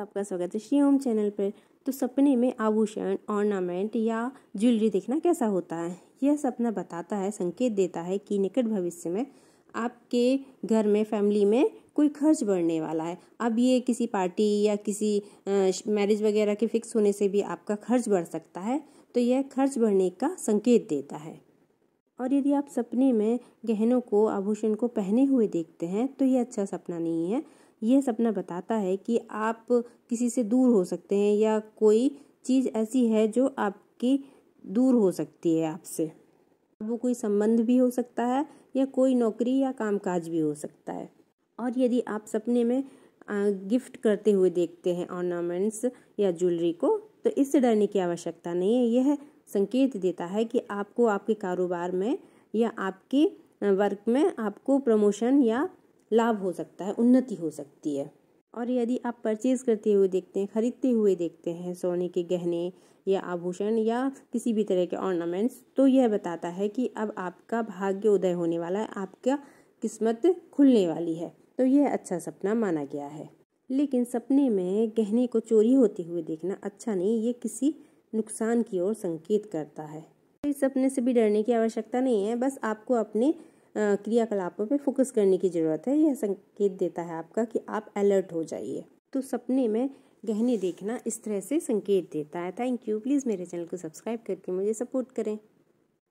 आपका स्वागत है श्री ओम चैनल पर तो सपने में आभूषण ऑर्नामेंट या ज्वेलरी देखना कैसा होता है यह सपना बताता है संकेत देता है कि निकट भविष्य में आपके घर में फैमिली में कोई खर्च बढ़ने वाला है अब ये किसी पार्टी या किसी मैरिज वगैरह के फिक्स होने से भी आपका खर्च बढ़ सकता है तो यह खर्च बढ़ने का संकेत देता है और यदि आप सपने में गहनों को आभूषण को पहने हुए देखते हैं तो यह अच्छा सपना नहीं है यह सपना बताता है कि आप किसी से दूर हो सकते हैं या कोई चीज़ ऐसी है जो आपकी दूर हो सकती है आपसे वो कोई संबंध भी हो सकता है या कोई नौकरी या कामकाज भी हो सकता है और यदि आप सपने में गिफ्ट करते हुए देखते हैं ऑर्नामेंट्स या ज्वेलरी को तो इससे डरने की आवश्यकता नहीं है यह संकेत देता है कि आपको आपके कारोबार में या आपके वर्क में आपको प्रमोशन या लाभ हो सकता है उन्नति हो सकती है और यदि आप परचेज करते हुए देखते हैं ख़रीदते हुए देखते हैं सोने के गहने या आभूषण या किसी भी तरह के ऑर्नामेंट्स तो यह बताता है कि अब आपका भाग्य उदय होने वाला है आपका किस्मत खुलने वाली है तो यह अच्छा सपना माना गया है लेकिन सपने में गहने को चोरी होते हुए देखना अच्छा नहीं ये किसी नुकसान की ओर संकेत करता है इस सपने से भी डरने की आवश्यकता नहीं है बस आपको अपने क्रियाकलापों पर फोकस करने की ज़रूरत है यह संकेत देता है आपका कि आप अलर्ट हो जाइए तो सपने में गहने देखना इस तरह से संकेत देता है थैंक यू प्लीज़ मेरे चैनल को सब्सक्राइब करके मुझे सपोर्ट करें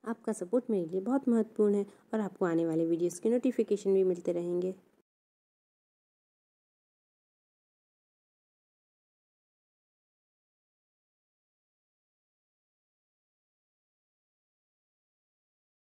आपका सपोर्ट मेरे लिए बहुत महत्वपूर्ण है और आपको आने वाले वीडियोस के नोटिफिकेशन भी मिलते रहेंगे